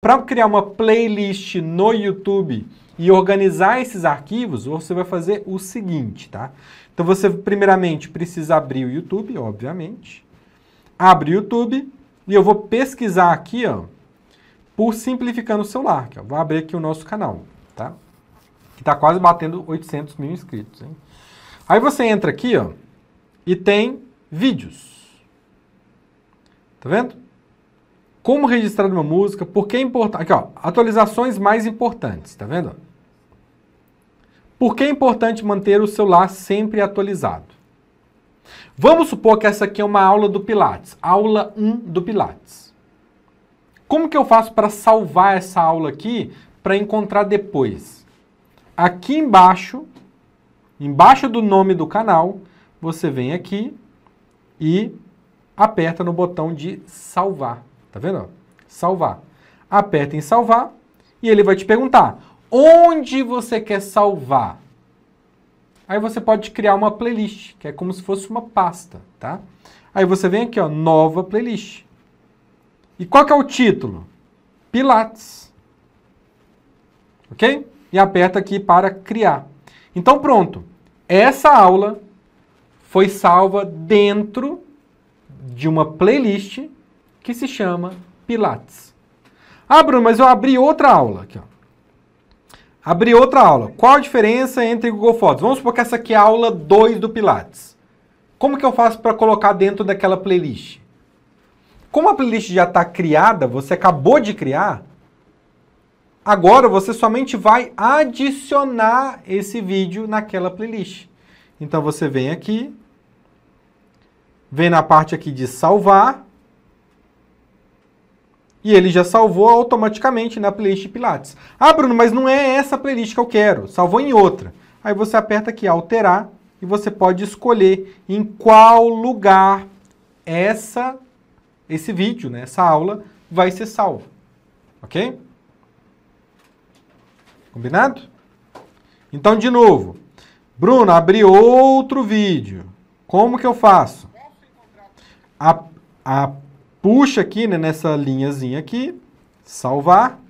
Para criar uma playlist no YouTube e organizar esses arquivos, você vai fazer o seguinte, tá? Então você primeiramente precisa abrir o YouTube, obviamente. Abre o YouTube e eu vou pesquisar aqui, ó, por simplificando o celular, que eu vou abrir aqui o nosso canal, tá? Que tá quase batendo 800 mil inscritos, hein? Aí você entra aqui, ó, e tem vídeos. Tá vendo? como registrar uma música, por que é importante. Aqui, ó, atualizações mais importantes, tá vendo? Por que é importante manter o celular sempre atualizado? Vamos supor que essa aqui é uma aula do Pilates, aula 1 do Pilates. Como que eu faço para salvar essa aula aqui para encontrar depois? Aqui embaixo, embaixo do nome do canal, você vem aqui e aperta no botão de salvar. Tá vendo? Salvar. Aperta em salvar e ele vai te perguntar onde você quer salvar. Aí você pode criar uma playlist, que é como se fosse uma pasta, tá? Aí você vem aqui, ó, nova playlist. E qual que é o título? Pilates. Ok? E aperta aqui para criar. Então pronto. Essa aula foi salva dentro de uma playlist que se chama Pilates. Ah, Bruno, mas eu abri outra aula aqui, ó. Abri outra aula. Qual a diferença entre Google Fotos? Vamos supor que essa aqui é a aula 2 do Pilates. Como que eu faço para colocar dentro daquela playlist? Como a playlist já está criada, você acabou de criar, agora você somente vai adicionar esse vídeo naquela playlist. Então você vem aqui, vem na parte aqui de salvar, e ele já salvou automaticamente na né, playlist Pilates. Ah, Bruno, mas não é essa playlist que eu quero, salvou em outra. Aí você aperta aqui alterar e você pode escolher em qual lugar essa esse vídeo, né, essa aula vai ser salvo. OK? Combinado? Então de novo. Bruno, abri outro vídeo. Como que eu faço? A, a puxa aqui né, nessa linhazinha aqui, salvar,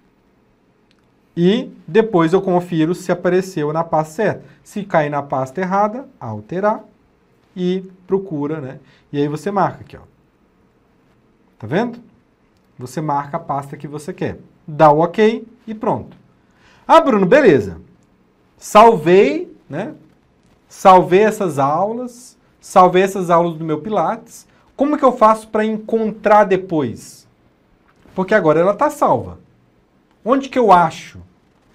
e depois eu confiro se apareceu na pasta certa. Se cair na pasta errada, alterar e procura, né? E aí você marca aqui, ó. Tá vendo? Você marca a pasta que você quer. Dá o OK e pronto. Ah, Bruno, beleza. Salvei, né? Salvei essas aulas, salvei essas aulas do meu Pilates, como que eu faço para encontrar depois? Porque agora ela está salva. Onde que eu acho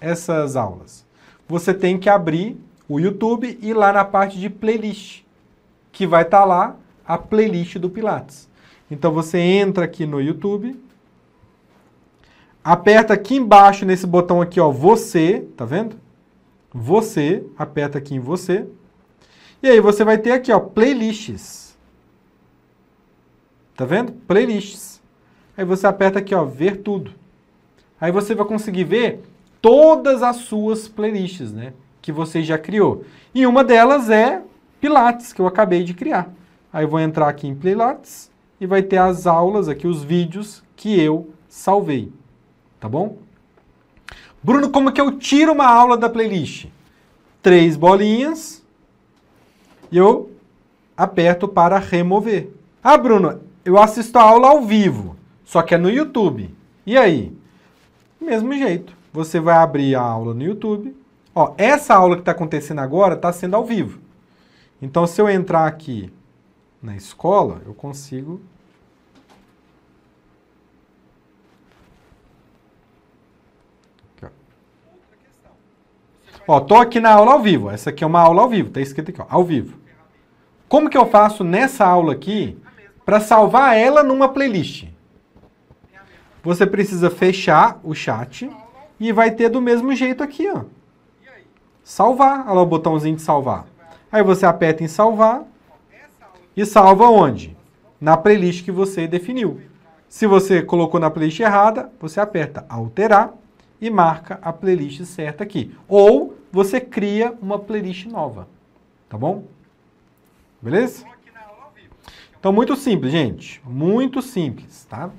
essas aulas? Você tem que abrir o YouTube e ir lá na parte de playlist, que vai estar tá lá a playlist do Pilates. Então você entra aqui no YouTube, aperta aqui embaixo nesse botão aqui, ó, você, tá vendo? Você, aperta aqui em você. E aí você vai ter aqui, ó, playlists. Tá vendo? Playlists. Aí você aperta aqui, ó, ver tudo. Aí você vai conseguir ver todas as suas playlists, né? Que você já criou. E uma delas é Pilates, que eu acabei de criar. Aí eu vou entrar aqui em Pilates e vai ter as aulas aqui, os vídeos que eu salvei. Tá bom? Bruno, como que eu tiro uma aula da playlist? Três bolinhas e eu aperto para remover. Ah, Bruno, eu assisto a aula ao vivo, só que é no YouTube. E aí? Mesmo jeito, você vai abrir a aula no YouTube. Ó, essa aula que está acontecendo agora está sendo ao vivo. Então, se eu entrar aqui na escola, eu consigo Ó, tô aqui na aula ao vivo. Essa aqui é uma aula ao vivo, tá escrito aqui, ó, ao vivo. Como que eu faço nessa aula aqui para salvar ela numa playlist, você precisa fechar o chat e vai ter do mesmo jeito aqui, ó. Salvar, olha lá o botãozinho de salvar. Aí você aperta em salvar e salva onde? Na playlist que você definiu. Se você colocou na playlist errada, você aperta alterar e marca a playlist certa aqui. Ou você cria uma playlist nova, tá bom? Beleza? Então, muito simples, gente, muito simples, tá?